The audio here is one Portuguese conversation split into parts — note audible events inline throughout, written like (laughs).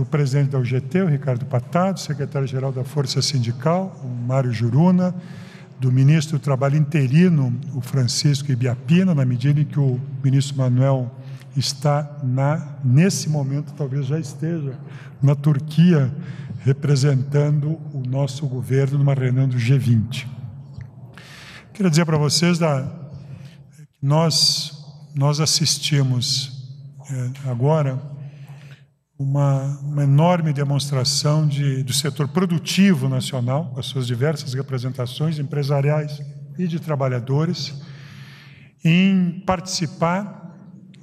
do presidente da UGT, o Ricardo Patado, do secretário-geral da Força Sindical, o Mário Juruna, do ministro do Trabalho interino, o Francisco Ibiapina, na medida em que o ministro Manuel está na nesse momento talvez já esteja na Turquia representando o nosso governo numa reunião do G20. Queria dizer para vocês da nós nós assistimos é, agora uma, uma enorme demonstração de, do setor produtivo nacional, com as suas diversas representações empresariais e de trabalhadores, em participar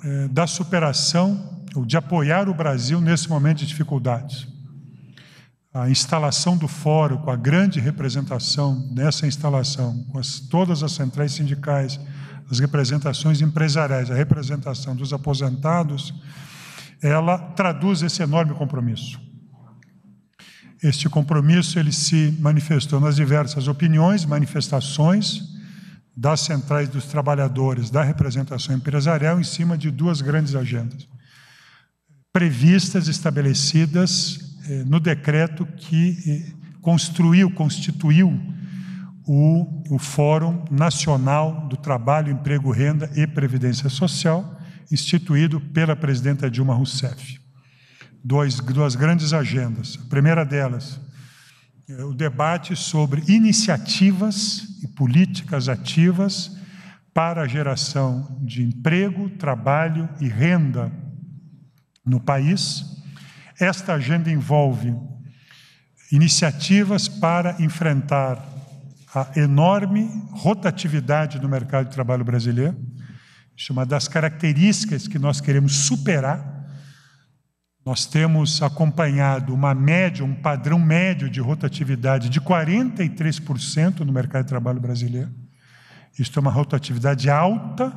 eh, da superação, ou de apoiar o Brasil nesse momento de dificuldades. A instalação do fórum, com a grande representação dessa instalação, com as, todas as centrais sindicais, as representações empresariais, a representação dos aposentados, ela traduz esse enorme compromisso. Este compromisso ele se manifestou nas diversas opiniões, manifestações das centrais dos trabalhadores, da representação empresarial em cima de duas grandes agendas previstas, estabelecidas eh, no decreto que eh, construiu, constituiu o, o Fórum Nacional do Trabalho, Emprego, Renda e Previdência Social, instituído pela presidenta Dilma Rousseff. Dois, duas grandes agendas. A primeira delas, é o debate sobre iniciativas e políticas ativas para a geração de emprego, trabalho e renda no país. Esta agenda envolve iniciativas para enfrentar a enorme rotatividade do mercado de trabalho brasileiro, chama das características que nós queremos superar. Nós temos acompanhado uma média, um padrão médio de rotatividade de 43% no mercado de trabalho brasileiro. Isto é uma rotatividade alta,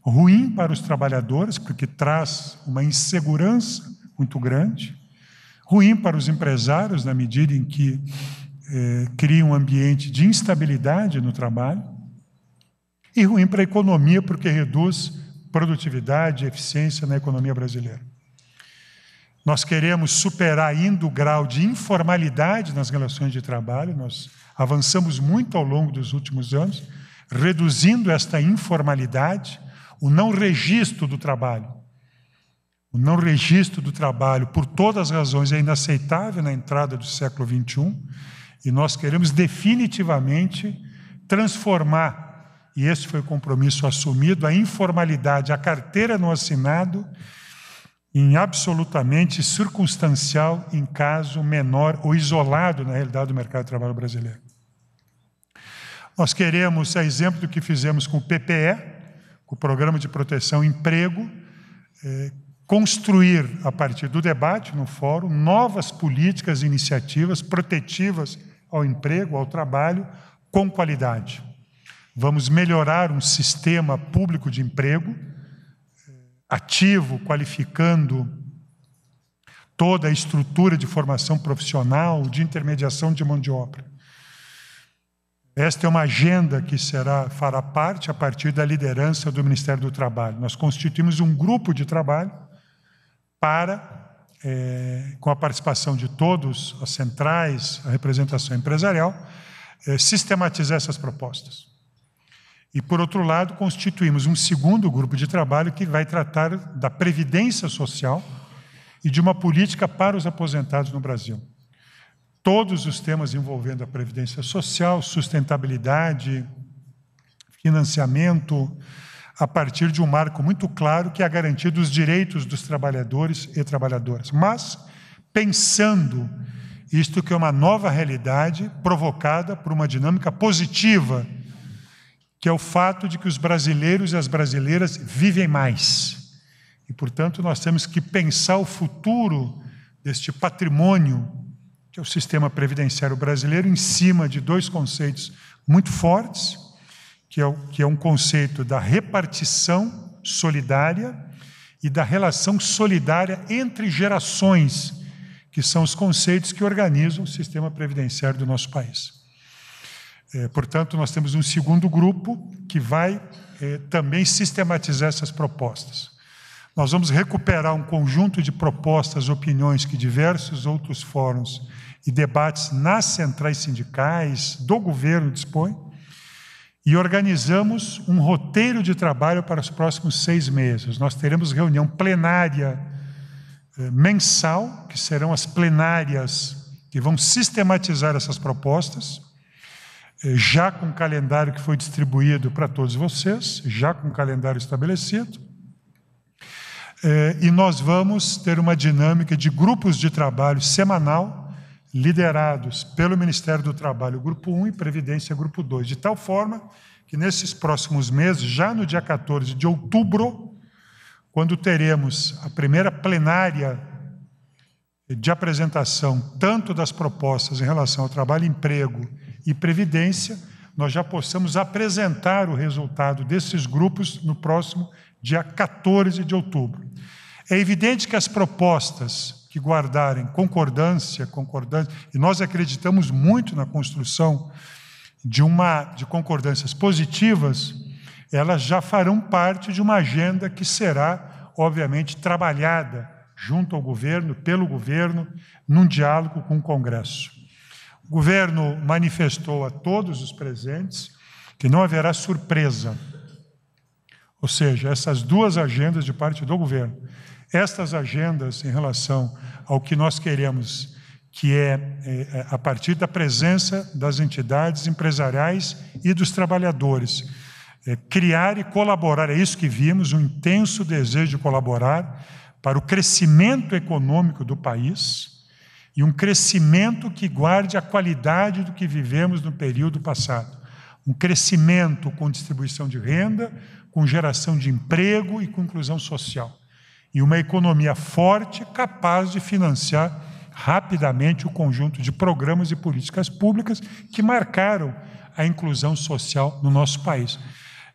ruim para os trabalhadores, porque traz uma insegurança muito grande, ruim para os empresários, na medida em que eh, cria um ambiente de instabilidade no trabalho e ruim para a economia, porque reduz produtividade e eficiência na economia brasileira. Nós queremos superar ainda o grau de informalidade nas relações de trabalho, nós avançamos muito ao longo dos últimos anos, reduzindo esta informalidade, o não registro do trabalho. O não registro do trabalho, por todas as razões, é inaceitável na entrada do século XXI e nós queremos definitivamente transformar e esse foi o compromisso assumido, a informalidade, a carteira no assinado, em absolutamente circunstancial, em caso menor ou isolado na realidade do mercado de trabalho brasileiro. Nós queremos, a exemplo do que fizemos com o PPE, com o Programa de Proteção Emprego, eh, construir, a partir do debate no fórum, novas políticas e iniciativas protetivas ao emprego, ao trabalho, com qualidade. Vamos melhorar um sistema público de emprego, ativo, qualificando toda a estrutura de formação profissional, de intermediação de mão de obra. Esta é uma agenda que será, fará parte a partir da liderança do Ministério do Trabalho. Nós constituímos um grupo de trabalho para, é, com a participação de todos, as centrais, a representação empresarial, é, sistematizar essas propostas. E, por outro lado, constituímos um segundo grupo de trabalho que vai tratar da previdência social e de uma política para os aposentados no Brasil. Todos os temas envolvendo a previdência social, sustentabilidade, financiamento, a partir de um marco muito claro que é a garantia dos direitos dos trabalhadores e trabalhadoras. Mas pensando isto que é uma nova realidade provocada por uma dinâmica positiva que é o fato de que os brasileiros e as brasileiras vivem mais. E, portanto, nós temos que pensar o futuro deste patrimônio, que é o sistema previdenciário brasileiro, em cima de dois conceitos muito fortes, que é, o, que é um conceito da repartição solidária e da relação solidária entre gerações, que são os conceitos que organizam o sistema previdenciário do nosso país. É, portanto, nós temos um segundo grupo que vai é, também sistematizar essas propostas. Nós vamos recuperar um conjunto de propostas, opiniões que diversos outros fóruns e debates nas centrais sindicais do governo dispõem e organizamos um roteiro de trabalho para os próximos seis meses. Nós teremos reunião plenária eh, mensal, que serão as plenárias que vão sistematizar essas propostas. Eh, já com o calendário que foi distribuído para todos vocês, já com o calendário estabelecido. Eh, e nós vamos ter uma dinâmica de grupos de trabalho semanal, liderados pelo Ministério do Trabalho, Grupo 1, e Previdência, Grupo 2, de tal forma que nesses próximos meses, já no dia 14 de outubro, quando teremos a primeira plenária de apresentação, tanto das propostas em relação ao trabalho e emprego, e previdência, nós já possamos apresentar o resultado desses grupos no próximo dia 14 de outubro. É evidente que as propostas que guardarem concordância, concordância, e nós acreditamos muito na construção de uma de concordâncias positivas, elas já farão parte de uma agenda que será, obviamente, trabalhada junto ao governo, pelo governo, num diálogo com o Congresso. O governo manifestou a todos os presentes que não haverá surpresa. Ou seja, essas duas agendas de parte do governo, estas agendas em relação ao que nós queremos, que é, é, é a partir da presença das entidades empresariais e dos trabalhadores, é, criar e colaborar, é isso que vimos, um intenso desejo de colaborar para o crescimento econômico do país e um crescimento que guarde a qualidade do que vivemos no período passado. Um crescimento com distribuição de renda, com geração de emprego e com inclusão social. E uma economia forte, capaz de financiar rapidamente o conjunto de programas e políticas públicas que marcaram a inclusão social no nosso país.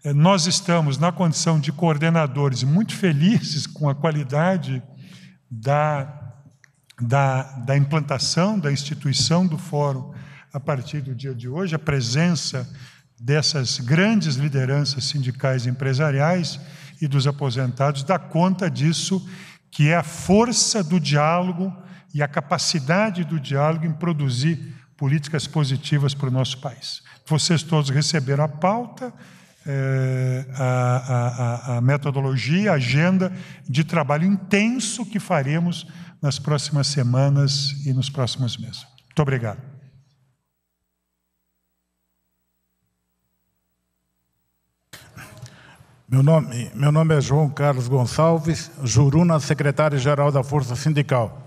Eh, nós estamos, na condição de coordenadores, muito felizes com a qualidade da da, da implantação da instituição do fórum a partir do dia de hoje, a presença dessas grandes lideranças sindicais e empresariais e dos aposentados dá conta disso, que é a força do diálogo e a capacidade do diálogo em produzir políticas positivas para o nosso país. Vocês todos receberam a pauta, é, a, a, a metodologia, a agenda de trabalho intenso que faremos nas próximas semanas e nos próximos meses. Muito obrigado. Meu nome, meu nome é João Carlos Gonçalves, Juruna, secretário-geral da Força Sindical.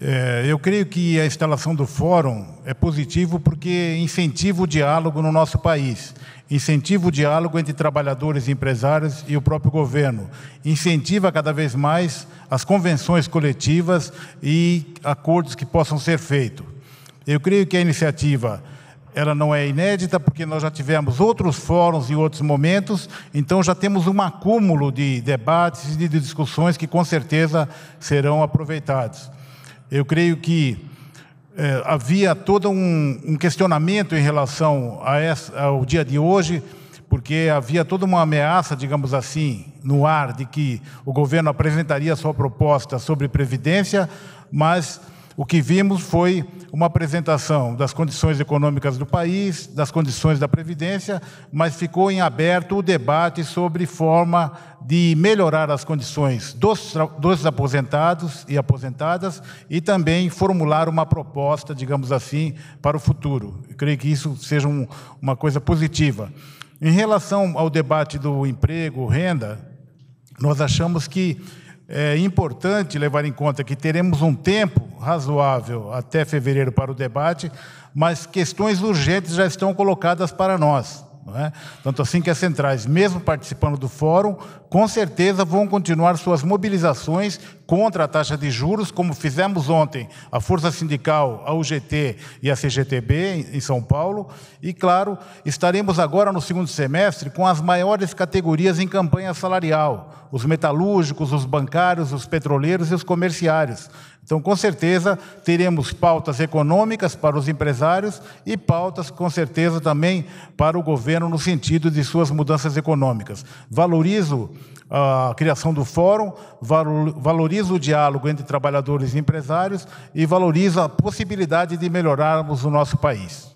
É, eu creio que a instalação do fórum é positivo porque incentiva o diálogo no nosso país, incentiva o diálogo entre trabalhadores, empresários e o próprio governo, incentiva cada vez mais as convenções coletivas e acordos que possam ser feitos. Eu creio que a iniciativa ela não é inédita, porque nós já tivemos outros fóruns em outros momentos, então já temos um acúmulo de debates e de discussões que com certeza serão aproveitados. Eu creio que é, havia todo um, um, questionamento em relação essa, ao dia de hoje, porque havia toda uma ameaça, digamos assim, no ar de que o governo apresentaria sua proposta sobre previdência, mas o que vimos foi uma apresentação das condições econômicas do país, das condições da Previdência, mas ficou em aberto o debate sobre forma de melhorar as condições dos, dos aposentados e aposentadas e também formular uma proposta, digamos assim, para o futuro. Eu creio que isso seja um, uma coisa positiva. Em relação ao debate do emprego, renda, nós achamos que é importante levar em conta que teremos um tempo razoável até fevereiro para o debate, mas questões urgentes já estão colocadas para nós. Não é? Tanto assim que as centrais, mesmo participando do fórum, com certeza vão continuar suas mobilizações contra a taxa de juros, como fizemos ontem a Força Sindical, a UGT e a CGTB em São Paulo. E, claro, estaremos agora no segundo semestre com as maiores categorias em campanha salarial: os metalúrgicos, os bancários, os petroleiros e os comerciários então, com certeza, teremos pautas econômicas para os empresários e pautas, com certeza, também para o governo no sentido de suas mudanças econômicas. Valorizo a criação do fórum, valorizo o diálogo entre trabalhadores e empresários e valorizo a possibilidade de melhorarmos o nosso país.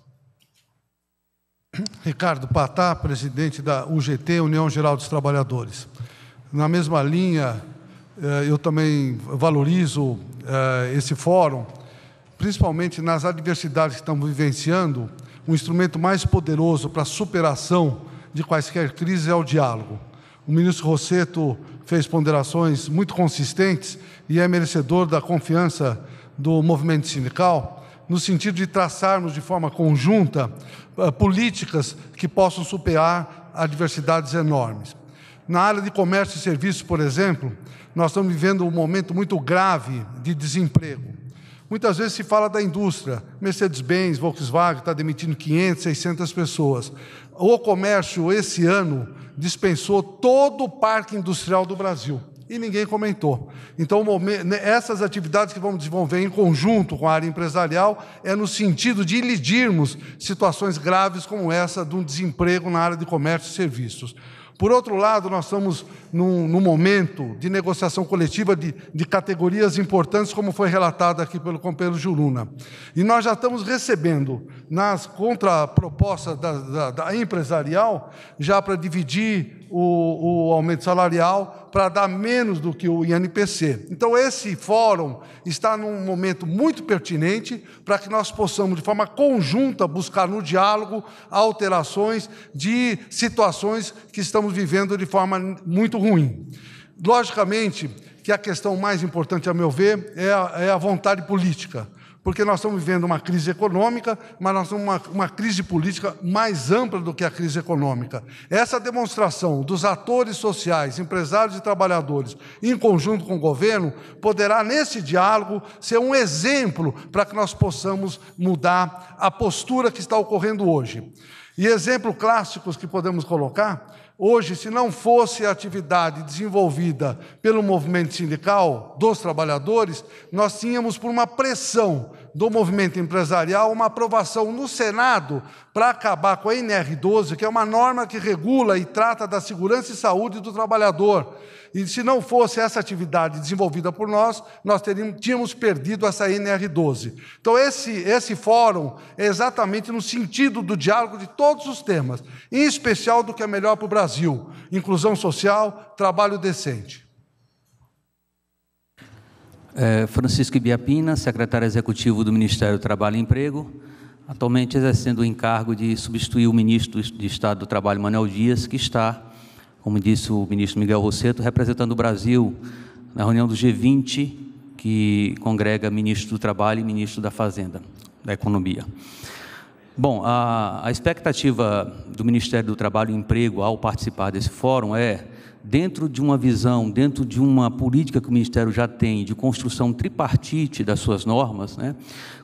Ricardo Patá, presidente da UGT, União Geral dos Trabalhadores. Na mesma linha eh, eu também valorizo eh, esse fórum, principalmente nas adversidades que estamos vivenciando, um instrumento mais poderoso para a superação de quaisquer crises é o diálogo. O ministro Rosseto fez ponderações muito consistentes e é merecedor da confiança do movimento sindical, no sentido de traçarmos de forma conjunta eh, políticas que possam superar adversidades enormes. Na área de comércio e serviços, por exemplo, nós estamos vivendo um momento muito grave de desemprego. Muitas vezes se fala da indústria. Mercedes-Benz, Volkswagen está demitindo 500, 600 pessoas. O comércio, esse ano, dispensou todo o parque industrial do Brasil. E ninguém comentou. Então, né, essas atividades que vamos desenvolver em conjunto com a área empresarial é no sentido de lidirmos situações graves como essa de um desemprego na área de comércio e serviços. Por outro lado, nós estamos num, num momento de negociação coletiva de, de, categorias importantes, como foi relatado aqui pelo companheiro Juruna. E nós já estamos recebendo, nas contrapropostas da, da, da empresarial, já para dividir o, o aumento salarial para dar menos do que o INPC. Então, esse fórum está num momento muito pertinente para que nós possamos, de forma conjunta, buscar no diálogo alterações de situações que estamos vivendo de forma muito ruim. Logicamente que a questão mais importante, a meu ver, é a, é a vontade política porque nós estamos vivendo uma crise econômica, mas nós temos uma, uma crise política mais ampla do que a crise econômica. Essa demonstração dos atores sociais, empresários e trabalhadores, em conjunto com o governo, poderá, nesse diálogo, ser um exemplo para que nós possamos mudar a postura que está ocorrendo hoje. E exemplos clássicos que podemos colocar Hoje, se não fosse a atividade desenvolvida pelo movimento sindical dos trabalhadores, nós tínhamos, por uma pressão do movimento empresarial uma aprovação no Senado para acabar com a NR12, que é uma norma que regula e trata da segurança e saúde do trabalhador. E se não fosse essa atividade desenvolvida por nós, nós teríamos, tínhamos perdido essa NR12. Então, esse, esse fórum é exatamente no sentido do diálogo de todos os temas, em especial do que é melhor para o Brasil: inclusão social, trabalho decente. É, Francisco Ibiapina, secretário executivo do Ministério do Trabalho e Emprego, atualmente exercendo o encargo de substituir o ministro de Estado do Trabalho, Manuel Dias, que está, como disse o ministro Miguel Rosseto, representando o Brasil na reunião do G20, que congrega ministro do Trabalho e ministro da Fazenda, da Economia. Bom, a, a expectativa do Ministério do Trabalho e Emprego ao participar desse fórum é dentro de uma visão, dentro de uma política que o Ministério já tem de construção tripartite das suas normas, né,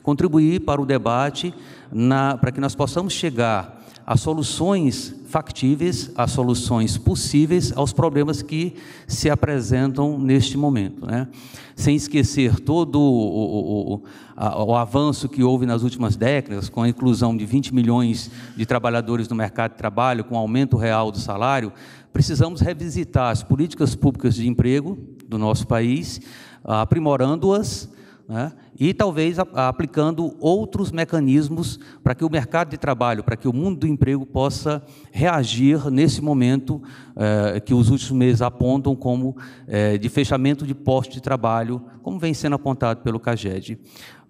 contribuir para o debate na, para que nós possamos chegar a soluções factíveis, às soluções possíveis aos problemas que se apresentam neste momento. Né? Sem esquecer todo o, o, o, o, avanço que houve nas últimas décadas, com a inclusão de 20 milhões de trabalhadores no mercado de trabalho, com aumento real do salário, precisamos revisitar as políticas públicas de emprego do nosso país, aprimorando-as né? e talvez aplicando outros mecanismos para que o mercado de trabalho, para que o mundo do emprego possa reagir nesse momento eh, que os últimos meses apontam como eh, de fechamento de postos de trabalho, como vem sendo apontado pelo CAGED.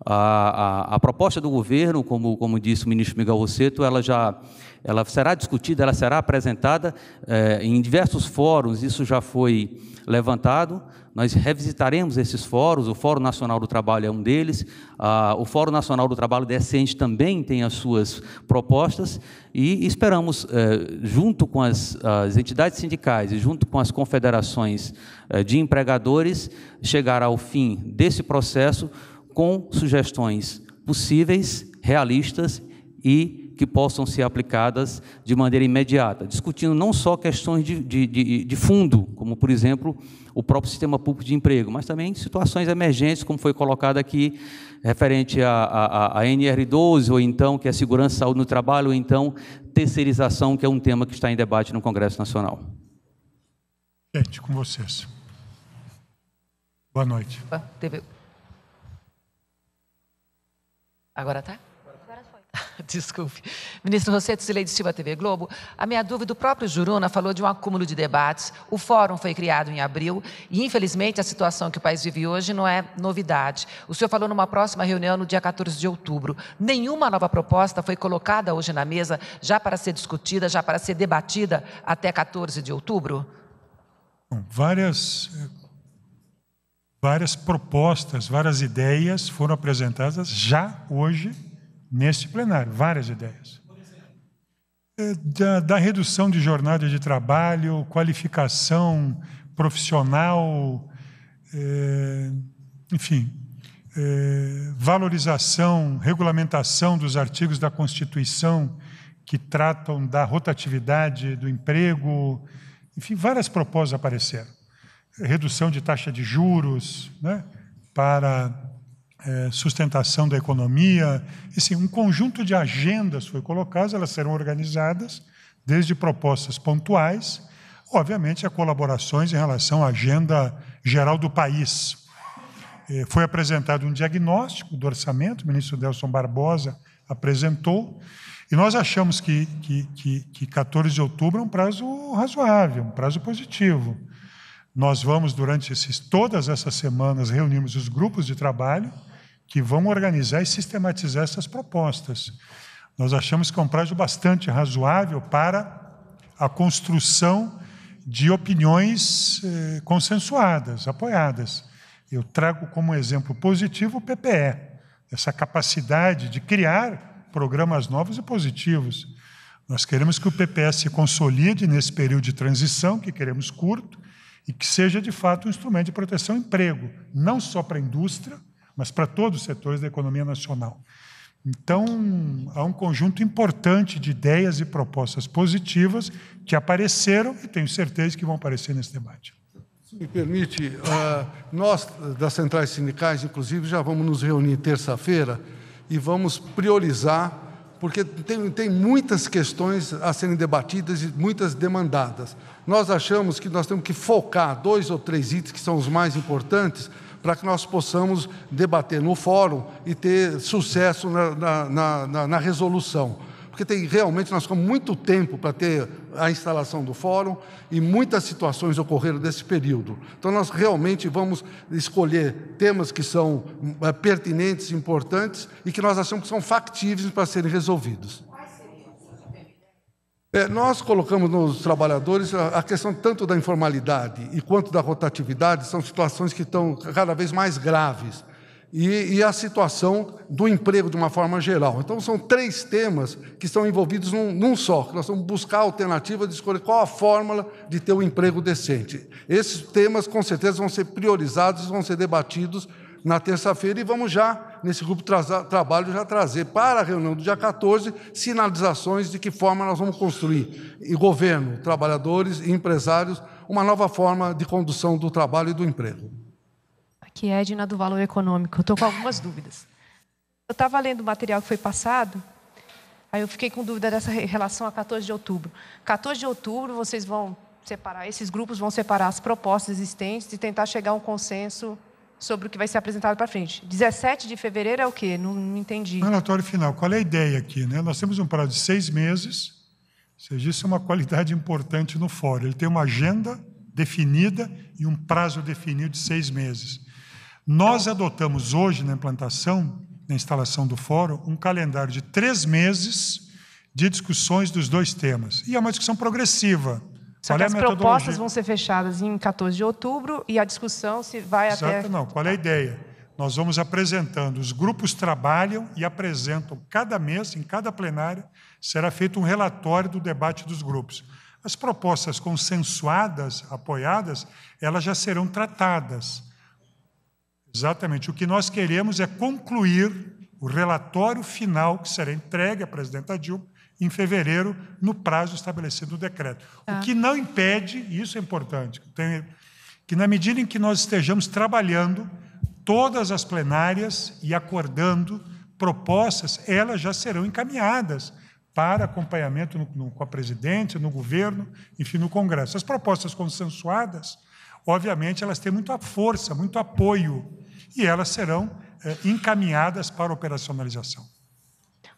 A, a, a, proposta do governo, como, como disse o ministro Miguel Rosseto, ela já ela será discutida, ela será apresentada eh, em diversos fóruns, isso já foi levantado, nós revisitaremos esses fóruns, o Fórum Nacional do Trabalho é um deles, ah, o Fórum Nacional do Trabalho Decente também tem as suas propostas e esperamos, eh, junto com as, as, entidades sindicais e junto com as confederações eh, de empregadores, chegar ao fim desse processo com sugestões possíveis, realistas e que possam ser aplicadas de maneira imediata, discutindo não só questões de, de, de, de fundo, como, por exemplo, o próprio sistema público de emprego, mas também situações emergentes, como foi colocado aqui, referente à NR12, ou então que é segurança e saúde no trabalho, ou então terceirização, que é um tema que está em debate no Congresso Nacional. Gente, com vocês. Boa noite. Agora tá? (laughs) Desculpe. Ministro Rossetti Silei de Silva, TV Globo. A minha dúvida, o próprio Juruna falou de um acúmulo de debates. O fórum foi criado em abril e, infelizmente, a situação que o país vive hoje não é novidade. O senhor falou numa próxima reunião no dia 14 de outubro. Nenhuma nova proposta foi colocada hoje na mesa, já para ser discutida, já para ser debatida até 14 de outubro? Bom, várias, várias propostas, várias ideias foram apresentadas já hoje neste plenário, várias ideias. É, da, da, redução de jornada de trabalho, qualificação profissional, é, enfim, é, valorização, regulamentação dos artigos da Constituição que tratam da rotatividade do emprego, enfim, várias propostas apareceram. Redução de taxa de juros né, para é, sustentação da economia, e sim, um conjunto de agendas foi colocado, elas serão organizadas desde propostas pontuais, obviamente a colaborações em relação à agenda geral do país. É, foi apresentado um diagnóstico do orçamento, o ministro Delson Barbosa apresentou, e nós achamos que, que, que, que 14 de outubro é um prazo razoável, um prazo positivo. Nós vamos, durante esses, todas essas semanas, reunirmos os grupos de trabalho, que vão organizar e sistematizar essas propostas. Nós achamos que é um prazo bastante razoável para a construção de opiniões eh, consensuadas, apoiadas. Eu trago como exemplo positivo o PPE, essa capacidade de criar programas novos e positivos. Nós queremos que o PPE se consolide nesse período de transição, que queremos curto, e que seja de fato um instrumento de proteção ao emprego, não só para a indústria, mas para todos os setores da economia nacional. Então, há um conjunto importante de ideias e propostas positivas que apareceram e tenho certeza que vão aparecer nesse debate. Se me permite, ah, nós das centrais sindicais, inclusive, já vamos nos reunir terça-feira e vamos priorizar, porque tem, tem muitas questões a serem debatidas e muitas demandadas. Nós achamos que nós temos que focar dois ou três itens que são os mais importantes para que nós possamos debater no fórum e ter sucesso na, na, na, na resolução. Porque tem, realmente nós ficamos muito tempo para ter a instalação do fórum e muitas situações ocorreram desse período. Então, nós realmente vamos escolher temas que são eh, pertinentes, importantes e que nós achamos que são factíveis para serem resolvidos. É, nós colocamos nos trabalhadores a, questão tanto da informalidade e quanto da rotatividade, são situações que estão cada vez mais graves. E, e, a situação do emprego de uma forma geral. Então, são três temas que estão envolvidos num, num só. Nós vamos buscar alternativas alternativa de escolher qual a fórmula de ter um emprego decente. Esses temas, com certeza, vão ser priorizados, vão ser debatidos na terça-feira e vamos já nesse grupo de trabalho, já trazer para a reunião do dia 14 sinalizações de que forma nós vamos construir, e governo, trabalhadores e empresários, uma nova forma de condução do trabalho e do emprego. Aqui é Edna do Valor Econômico. Estou com algumas dúvidas. Eu estava lendo o material que foi passado, aí eu fiquei com dúvida dessa relação a 14 de outubro. 14 de outubro, vocês vão separar, esses grupos vão separar as propostas existentes e tentar chegar a um consenso sobre o que vai ser apresentado para frente. 17 de fevereiro é o quê? Não, não entendi. relatório final, qual é a ideia aqui? Né? Nós temos um prazo de seis meses, ou seja, isso é uma qualidade importante no fórum. Ele tem uma agenda definida e um prazo definido de seis meses. Nós adotamos hoje na implantação, na instalação do fórum, um calendário de três meses de discussões dos dois temas. E é uma discussão progressiva. Só Qual que é as propostas vão ser fechadas em 14 de outubro e a discussão se vai Exato, até. Não. Qual é a ideia? Nós vamos apresentando, os grupos trabalham e apresentam cada mês, em cada plenária. será feito um relatório do debate dos grupos. As propostas consensuadas, apoiadas, elas já serão tratadas. Exatamente. O que nós queremos é concluir o relatório final que será entregue à presidenta Dilma em fevereiro, no prazo estabelecido no decreto. Ah. O tá. que não impede, e isso é importante, que na medida em que nós estejamos trabalhando todas as plenárias e acordando propostas, elas já serão encaminhadas para acompanhamento no, no, com a presidente, no governo, enfim, no Congresso. As propostas consensuadas, obviamente, elas têm muita força, muito apoio, e elas serão é, encaminhadas para operacionalização.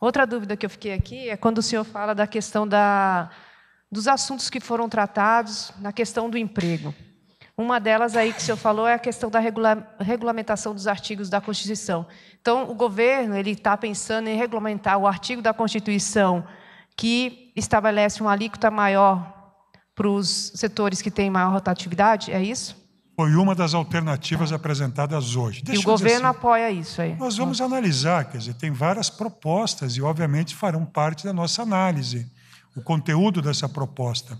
Outra dúvida que eu fiquei aqui é quando o senhor fala da questão da, dos assuntos que foram tratados na questão do emprego. Uma delas aí que o senhor falou é a questão da regula regulamentação dos artigos da Constituição. Então, o governo ele está pensando em regulamentar o artigo da Constituição que estabelece uma alíquota maior para os setores que têm maior rotatividade, é isso? foi uma das alternativas apresentadas hoje. Deixa e o governo assim, apoia isso aí. Nós vamos Nossa. analisar, quer dizer, tem várias propostas e, obviamente, farão parte da nossa análise, o conteúdo dessa proposta.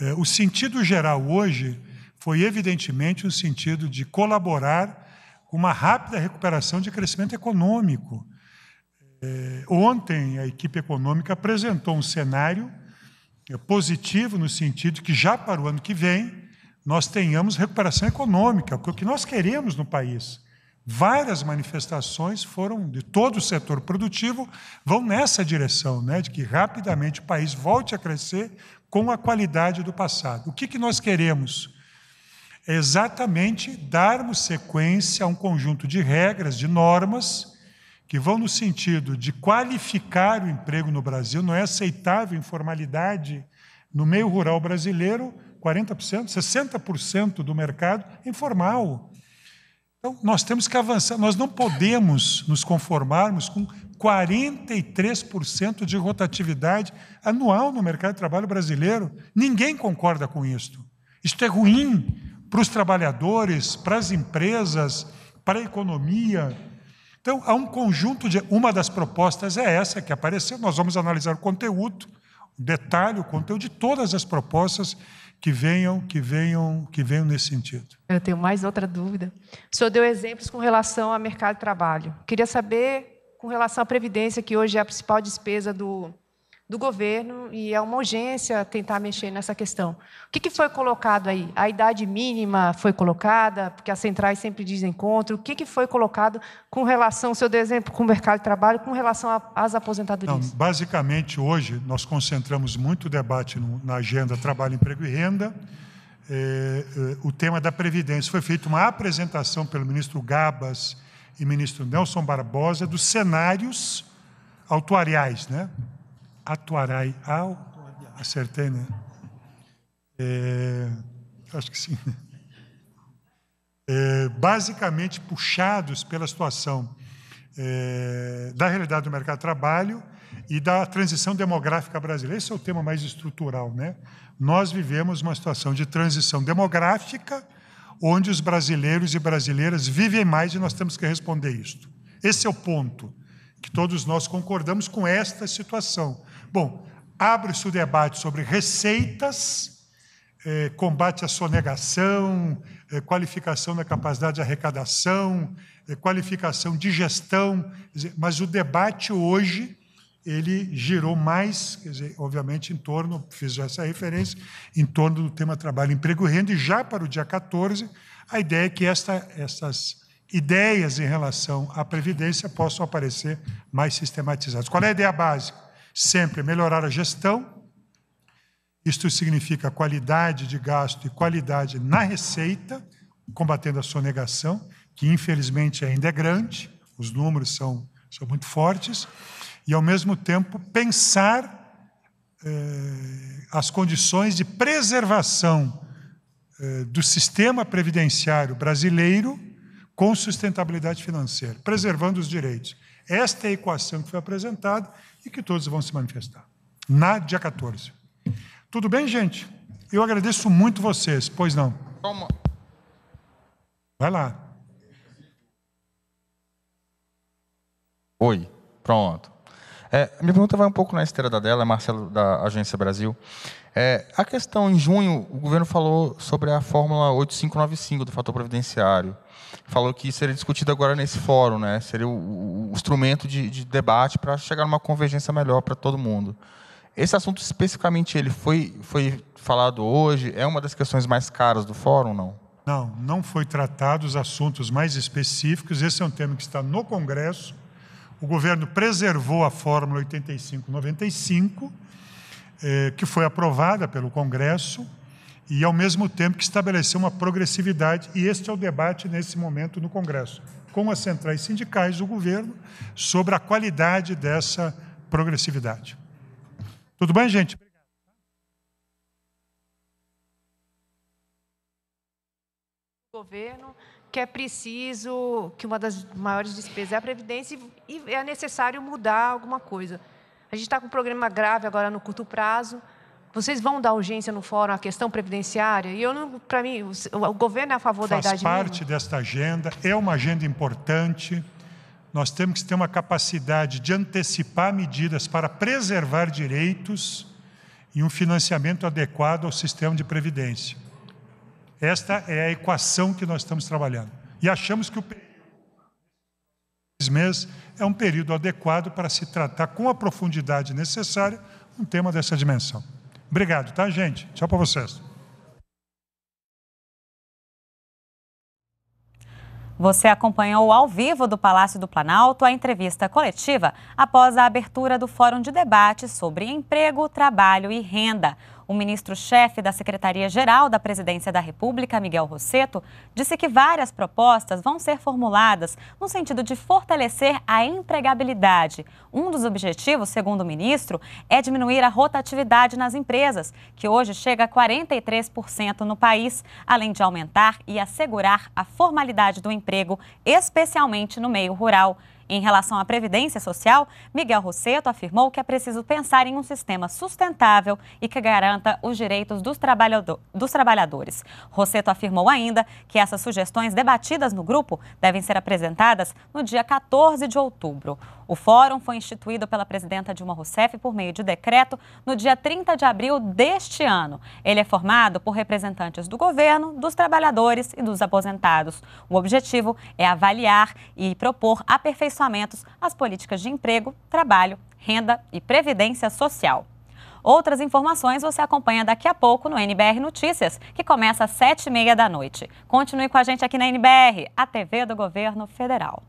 É, o sentido geral hoje foi, evidentemente, o um sentido de colaborar com uma rápida recuperação de crescimento econômico. É, ontem, a equipe econômica apresentou um cenário é, positivo, no sentido que já para o ano que vem nós tenhamos recuperação econômica, porque o que nós queremos no país. Várias manifestações foram de todo o setor produtivo vão nessa direção, né, de que rapidamente o país volte a crescer com a qualidade do passado. O que, que nós queremos? É exatamente darmos sequência a um conjunto de regras, de normas, que vão no sentido de qualificar o emprego no Brasil. Não é aceitável informalidade no meio rural brasileiro, 40%, 60% do mercado é informal. Então, nós temos que avançar, nós não podemos nos conformarmos com 43% de rotatividade anual no mercado de trabalho brasileiro. Ninguém concorda com isto. Isto é ruim para os trabalhadores, para as empresas, para a economia. Então, há um conjunto de. Uma das propostas é essa que apareceu, nós vamos analisar o conteúdo detalhe, o conteúdo de todas as propostas que venham, que venham, que venham nesse sentido. Eu tenho mais outra dúvida. O senhor deu exemplos com relação ao mercado de trabalho. Queria saber com relação à previdência, que hoje é a principal despesa do do governo e é uma urgência tentar mexer nessa questão. O que, que foi colocado aí? A idade mínima foi colocada, porque as centrais sempre dizem contra. O que, que foi colocado com relação, seu exemplo, com o mercado de trabalho, com relação às aposentadorias? Não, basicamente, hoje, nós concentramos muito debate no, na agenda trabalho, emprego e renda. É, é, o tema da Previdência. Foi feita uma apresentação pelo ministro Gabas e ministro Nelson Barbosa dos cenários autuariais, né? atuarai ao. Acertei, né? É, acho que sim. É, basicamente puxados pela situação é, da realidade do mercado de trabalho e da transição demográfica brasileira. Esse é o tema mais estrutural, né? Nós vivemos uma situação de transição demográfica onde os brasileiros e brasileiras vivem mais e nós temos que responder isto. Esse é o ponto que todos nós concordamos com esta situação. Bom, abre-se o debate sobre receitas, é, combate à sonegação, eh, qualificação da capacidade de arrecadação, é, qualificação de gestão, dizer, mas o debate hoje ele girou mais, dizer, obviamente, em torno, fiz essa referência, em torno do tema trabalho, emprego e renda, e já para o dia 14, a ideia é que esta, essas ideias em relação à Previdência possam aparecer mais sistematizadas. Qual é a ideia básica? sempre é melhorar a gestão. Isto significa qualidade de gasto e qualidade na receita, combatendo a sonegação, que infelizmente ainda é grande, os números são, são muito fortes, e ao mesmo tempo pensar eh, as condições de preservação eh, do sistema previdenciário brasileiro com sustentabilidade financeira, preservando os direitos. Esta é a equação que foi apresentada e que todos vão se manifestar. Na dia 14. Tudo bem, gente? Eu agradeço muito vocês, pois não. Toma. Vai lá. Oi, pronto. É, minha pergunta vai um pouco na esteira da dela, é Marcelo, da Agência Brasil. É, a questão em junho, o governo falou sobre a fórmula 8595 do fator previdenciário falou que seria discutido agora nesse fórum, né? Seria o, o instrumento de, de debate para chegar numa convergência melhor para todo mundo. Esse assunto especificamente ele foi foi falado hoje. É uma das questões mais caras do fórum, não? Não, não foi tratado os assuntos mais específicos. Esse é um tema que está no Congresso. O governo preservou a fórmula 85-95, eh, que foi aprovada pelo Congresso e, ao mesmo tempo, que estabelecer uma progressividade, e este é o debate nesse momento no Congresso, com as centrais sindicais, o governo, sobre a qualidade dessa progressividade. Tudo bem, gente? governo que é preciso que uma das maiores despesas é a previdência e é necessário mudar alguma coisa. A gente está com um problema grave agora no curto prazo, vocês vão dar urgência no fórum à questão previdenciária? E eu não, para mim, o, o, governo é a favor Faz da idade mínima. Faz parte desta agenda, é uma agenda importante. Nós temos que ter uma capacidade de antecipar medidas para preservar direitos e um financiamento adequado ao sistema de previdência. Esta é a equação que nós estamos trabalhando. E achamos que o período de meses é um período adequado para se tratar com a profundidade necessária um tema dessa dimensão. Obrigado, tá, gente? Tchau para vocês. Você acompanhou ao vivo do Palácio do Planalto a entrevista coletiva após a abertura do Fórum de Debate sobre Emprego, Trabalho e Renda. O ministro-chefe da Secretaria-Geral da Presidência da República, Miguel Rosseto, disse que várias propostas vão ser formuladas no sentido de fortalecer a empregabilidade. Um dos objetivos, segundo o ministro, é diminuir a rotatividade nas empresas, que hoje chega a 43% no país, além de aumentar e assegurar a formalidade do emprego, especialmente no meio rural. Em relação à Previdência Social, Miguel Rosseto afirmou que é preciso pensar em um sistema sustentável e que garanta os direitos dos, trabalhador, dos trabalhadores. Rosseto afirmou ainda que essas sugestões debatidas no grupo devem ser apresentadas no dia 14 de outubro. O fórum foi instituído pela presidenta Dilma Rousseff por meio de decreto no dia 30 de abril deste ano. Ele é formado por representantes do governo, dos trabalhadores e dos aposentados. O objetivo é avaliar e propor aperfeiçoamentos às políticas de emprego, trabalho, renda e previdência social. Outras informações você acompanha daqui a pouco no NBR Notícias, que começa às 7h30 da noite. Continue com a gente aqui na NBR, a TV do Governo Federal.